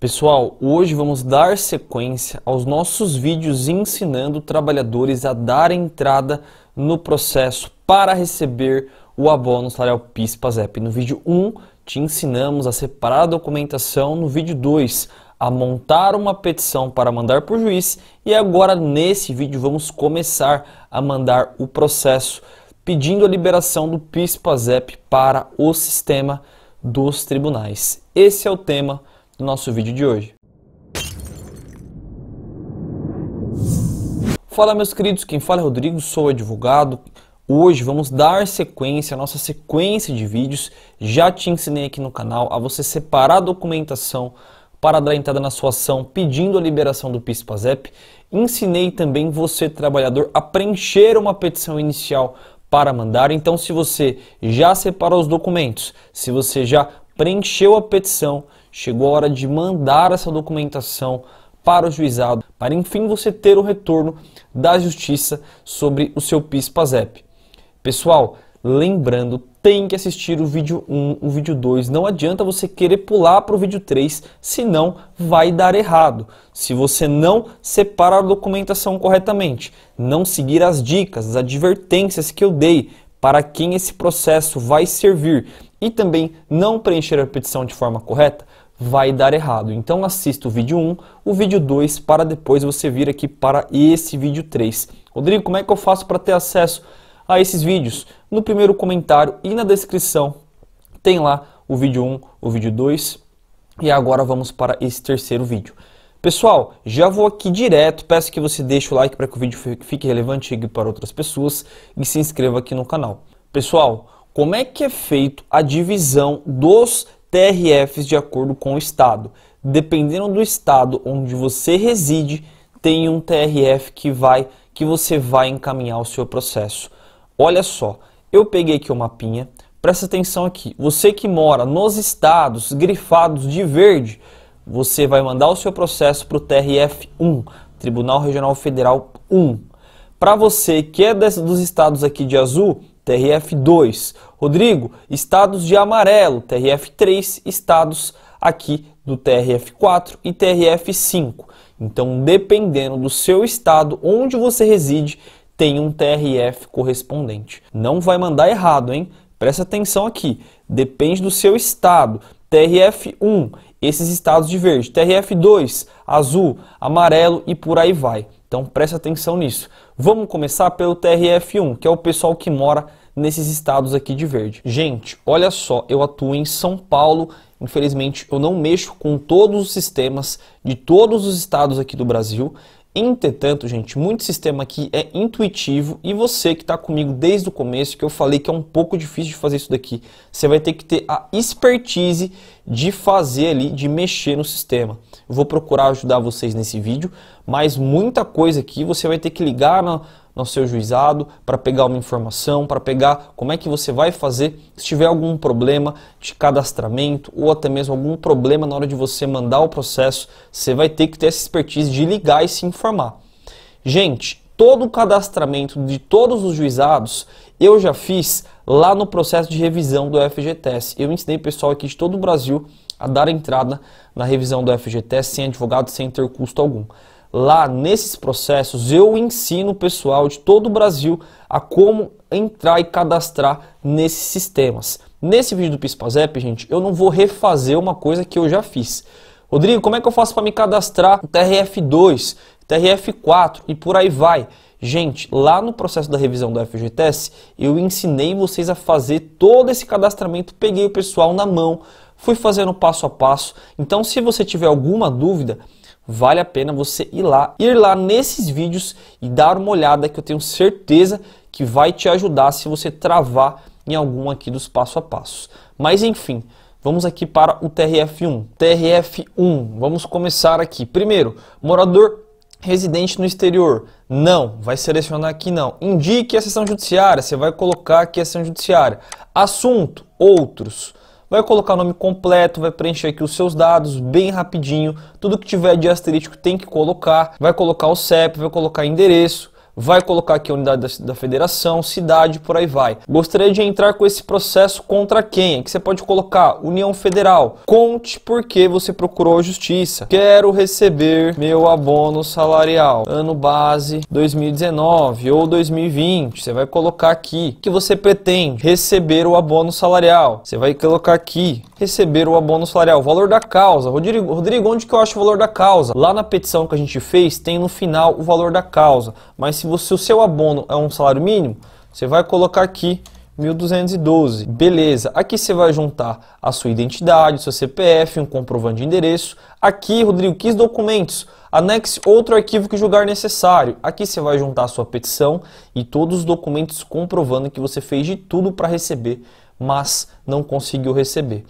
Pessoal, hoje vamos dar sequência aos nossos vídeos ensinando trabalhadores a dar entrada no processo para receber o abono salarial PIS/PASEP. No vídeo 1, te ensinamos a separar a documentação, no vídeo 2, a montar uma petição para mandar para o juiz e agora nesse vídeo vamos começar a mandar o processo pedindo a liberação do PIS/PASEP para o sistema dos tribunais. Esse é o tema do nosso vídeo de hoje. Fala meus queridos, quem fala é Rodrigo, sou advogado. Hoje vamos dar sequência à nossa sequência de vídeos. Já te ensinei aqui no canal a você separar a documentação para dar entrada na sua ação pedindo a liberação do PIS/PASEP. Ensinei também você, trabalhador, a preencher uma petição inicial para mandar. Então, se você já separou os documentos, se você já preencheu a petição Chegou a hora de mandar essa documentação para o juizado, para enfim você ter o retorno da justiça sobre o seu PIS/PASEP. Pessoal, lembrando, tem que assistir o vídeo 1, o vídeo 2. Não adianta você querer pular para o vídeo 3, senão vai dar errado. Se você não separar a documentação corretamente, não seguir as dicas, as advertências que eu dei para quem esse processo vai servir e também não preencher a petição de forma correta, vai dar errado. Então assista o vídeo 1, o vídeo 2, para depois você vir aqui para esse vídeo 3. Rodrigo, como é que eu faço para ter acesso a esses vídeos? No primeiro comentário e na descrição tem lá o vídeo 1, o vídeo 2 e agora vamos para esse terceiro vídeo. Pessoal, já vou aqui direto, peço que você deixe o like para que o vídeo fique relevante e para outras pessoas e se inscreva aqui no canal. Pessoal, como é que é feito a divisão dos TRFs de acordo com o estado. Dependendo do estado onde você reside, tem um TRF que vai que você vai encaminhar o seu processo. Olha só, eu peguei aqui o mapinha. Presta atenção aqui. Você que mora nos estados grifados de verde, você vai mandar o seu processo para o TRF 1, Tribunal Regional Federal 1. Para você que é dos estados aqui de azul, TRF 2. Rodrigo, estados de amarelo, TRF 3, estados aqui do TRF 4 e TRF 5. Então, dependendo do seu estado, onde você reside, tem um TRF correspondente. Não vai mandar errado, hein? Presta atenção aqui. Depende do seu estado. TRF 1, esses estados de verde. TRF 2, azul, amarelo e por aí vai. Então preste atenção nisso. Vamos começar pelo TRF1, que é o pessoal que mora nesses estados aqui de verde. Gente, olha só, eu atuo em São Paulo, infelizmente eu não mexo com todos os sistemas de todos os estados aqui do Brasil, Entretanto, gente, muito sistema aqui é intuitivo e você que está comigo desde o começo, que eu falei que é um pouco difícil de fazer isso daqui, você vai ter que ter a expertise de fazer ali, de mexer no sistema. Eu vou procurar ajudar vocês nesse vídeo, mas muita coisa aqui você vai ter que ligar na, no seu juizado para pegar uma informação, para pegar como é que você vai fazer se tiver algum problema de cadastramento ou até mesmo algum problema na hora de você mandar o processo, você vai ter que ter essa expertise de ligar e se informar. Gente, todo o cadastramento de todos os juizados eu já fiz lá no processo de revisão do FGTS. Eu ensinei pessoal aqui de todo o Brasil a dar entrada na revisão do FGTS sem advogado, sem ter custo algum. Lá nesses processos eu ensino o pessoal de todo o Brasil a como entrar e cadastrar nesses sistemas. Nesse vídeo do PISPAZEP, gente, eu não vou refazer uma coisa que eu já fiz. Rodrigo, como é que eu faço para me cadastrar TRF2, TRF4 e por aí vai? Gente, lá no processo da revisão do FGTS, eu ensinei vocês a fazer todo esse cadastramento, peguei o pessoal na mão, fui fazendo passo a passo. Então, se você tiver alguma dúvida, vale a pena você ir lá, ir lá nesses vídeos e dar uma olhada que eu tenho certeza que vai te ajudar se você travar em algum aqui dos passo a passo Mas enfim, Vamos aqui para o TRF1. TRF1, vamos começar aqui. Primeiro, morador residente no exterior. Não, vai selecionar aqui não. Indique a seção judiciária, você vai colocar aqui a seção judiciária. Assunto, outros vai colocar o nome completo, vai preencher aqui os seus dados bem rapidinho, tudo que tiver de asterístico tem que colocar, vai colocar o CEP, vai colocar endereço, vai colocar aqui a unidade da, da, federação, cidade, por aí vai. Gostaria de entrar com esse processo contra quem? É que você pode colocar União Federal. Conte por que você procurou a justiça. Quero receber meu abono salarial ano base 2019 ou 2020. Você vai colocar aqui que você pretende receber o abono salarial. Você vai colocar aqui receber o abono salarial, valor da causa. Rodrigo, Rodrigo, onde que eu acho o valor da causa? Lá na petição que a gente fez tem no final o valor da causa, mas se você, o seu abono é um salário mínimo, você vai colocar aqui 1212. Beleza. Aqui você vai juntar a sua identidade, seu CPF, um comprovante de endereço. Aqui, Rodrigo, quis documentos. Anexe outro arquivo que julgar necessário. Aqui você vai juntar a sua petição e todos os documentos comprovando que você fez de tudo para receber, mas não conseguiu receber.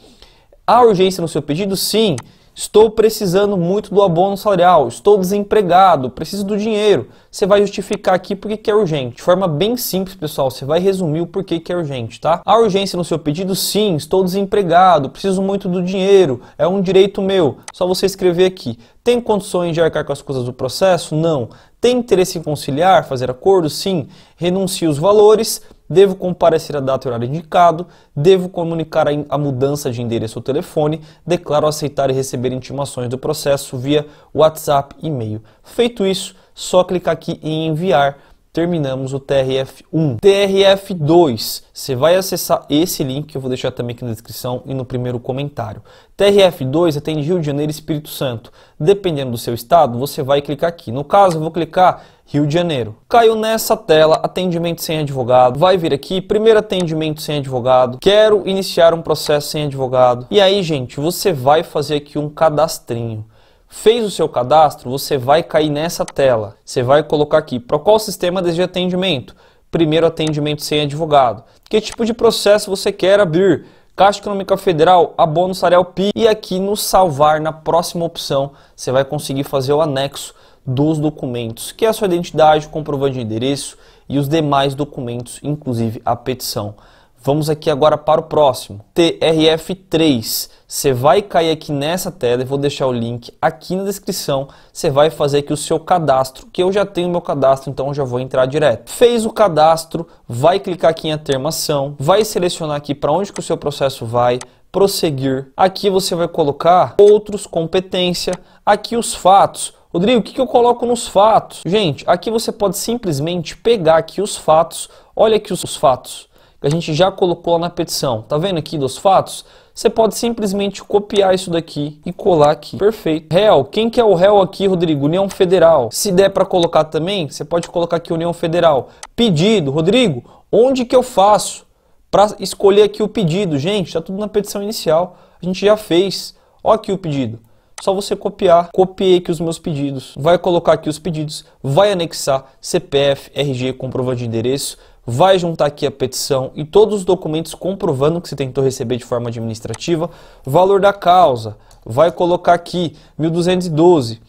Há urgência no seu pedido? Sim. Estou precisando muito do abono salarial, estou desempregado, preciso do dinheiro. Você vai justificar aqui porque que é urgente. De forma bem simples, pessoal, você vai resumir o porquê que é urgente, tá? A urgência no seu pedido, sim, estou desempregado, preciso muito do dinheiro, é um direito meu. Só você escrever aqui. Tem condições de arcar com as coisas do processo? Não. Tem interesse em conciliar, fazer acordo? Sim. Renuncie os valores devo comparecer à data e horário indicado, devo comunicar a mudança de endereço ou telefone, declaro aceitar e receber intimações do processo via WhatsApp e e-mail. Feito isso, só clicar aqui em enviar terminamos o TRF1. TRF2, você vai acessar esse link que eu vou deixar também aqui na descrição e no primeiro comentário. TRF2 atende é Rio de Janeiro e Espírito Santo. Dependendo do seu estado, você vai clicar aqui. No caso, eu vou clicar Rio de Janeiro. Caiu nessa tela, atendimento sem advogado. Vai vir aqui, primeiro atendimento sem advogado. Quero iniciar um processo sem advogado. E aí, gente, você vai fazer aqui um cadastrinho. Fez o seu cadastro, você vai cair nessa tela. Você vai colocar aqui para qual sistema de atendimento. Primeiro atendimento sem advogado. Que tipo de processo você quer abrir? Caixa Econômica Federal, abono Sarel PI. E aqui no salvar, na próxima opção, você vai conseguir fazer o anexo dos documentos, que é a sua identidade, comprovante de endereço e os demais documentos, inclusive a petição. Vamos aqui agora para o próximo. TRF3. Você vai cair aqui nessa tela, eu vou deixar o link aqui na descrição. Você vai fazer aqui o seu cadastro, que eu já tenho meu cadastro, então eu já vou entrar direto. Fez o cadastro, vai clicar aqui em atermação, vai selecionar aqui para onde que o seu processo vai, prosseguir. Aqui você vai colocar outros, competência, aqui os fatos. Rodrigo, o que, que eu coloco nos fatos? Gente, aqui você pode simplesmente pegar aqui os fatos, olha aqui os fatos que a gente já colocou na petição. Tá vendo aqui dos fatos? Você pode simplesmente copiar isso daqui e colar aqui. Perfeito. Réu, quem que é o réu aqui, Rodrigo? União Federal. Se der para colocar também, você pode colocar aqui União Federal. Pedido, Rodrigo, onde que eu faço para escolher aqui o pedido? Gente, tá tudo na petição inicial. A gente já fez. Ó aqui o pedido só você copiar, copiei aqui os meus pedidos, vai colocar aqui os pedidos, vai anexar CPF, RG, comprovante de endereço, vai juntar aqui a petição e todos os documentos comprovando que você tentou receber de forma administrativa, valor da causa, vai colocar aqui 1212.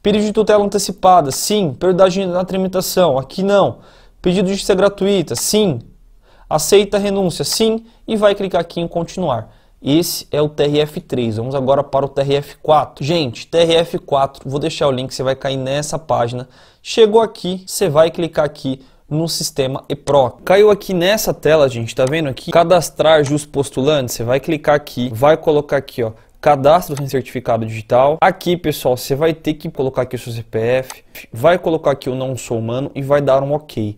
Pedido de tutela antecipada, sim. Prioridade na tramitação, aqui não. Pedido de justiça gratuita, sim. Aceita a renúncia, sim. E vai clicar aqui em continuar. Esse é o TRF3. Vamos agora para o TRF4. Gente, TRF4, vou deixar o link, você vai cair nessa página. Chegou aqui, você vai clicar aqui no sistema EPROC. Caiu aqui nessa tela, gente, tá vendo aqui? Cadastrar just postulante, você vai clicar aqui, vai colocar aqui, ó, cadastro sem certificado digital. Aqui, pessoal, você vai ter que colocar aqui o seu CPF, vai colocar aqui o não sou humano e vai dar um OK.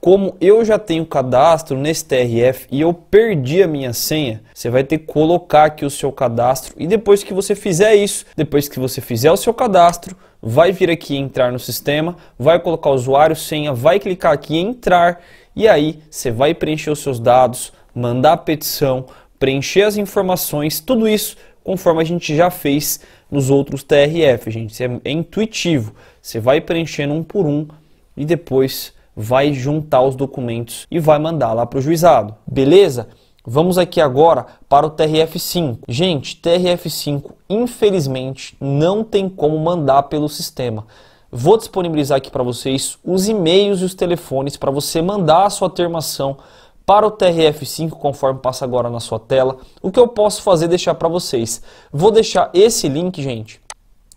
Como eu já tenho cadastro nesse TRF e eu perdi a minha senha, você vai ter que colocar aqui o seu cadastro e depois que você fizer isso, depois que você fizer o seu cadastro, vai vir aqui entrar no sistema, vai colocar usuário, senha, vai clicar aqui em entrar e aí você vai preencher os seus dados, mandar a petição, preencher as informações, tudo isso conforme a gente já fez nos outros TRF, gente. É, é intuitivo. Você vai preenchendo um por um e depois vai juntar os documentos e vai mandar lá para o juizado. Beleza? Vamos aqui agora para o TRF5. Gente, TRF5 infelizmente não tem como mandar pelo sistema. Vou disponibilizar aqui para vocês os e-mails e os telefones para você mandar a sua termação para o TRF5, conforme passa agora na sua tela. O que eu posso fazer é deixar para vocês. Vou deixar esse link, gente,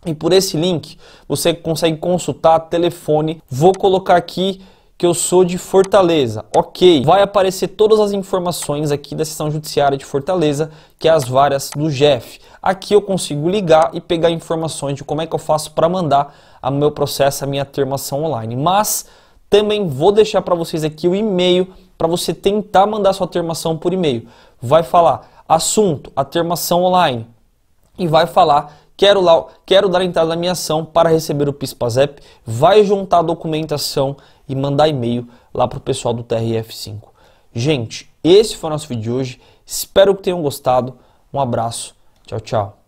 e por esse link você consegue consultar telefone. Vou colocar aqui que eu sou de Fortaleza. Ok, vai aparecer todas as informações aqui da seção judiciária de Fortaleza, que é as várias do GEF. Aqui eu consigo ligar e pegar informações de como é que eu faço para mandar o meu processo, a minha termação online. Mas também vou deixar para vocês aqui o e-mail para você tentar mandar sua termação por e-mail. Vai falar assunto, a termação online e vai falar quero, lá, quero dar entrada na minha ação para receber o PIS-PASEP, vai juntar a documentação e mandar e-mail lá para o pessoal do TRF5. Gente, esse foi o nosso vídeo de hoje. Espero que tenham gostado. Um abraço. Tchau, tchau.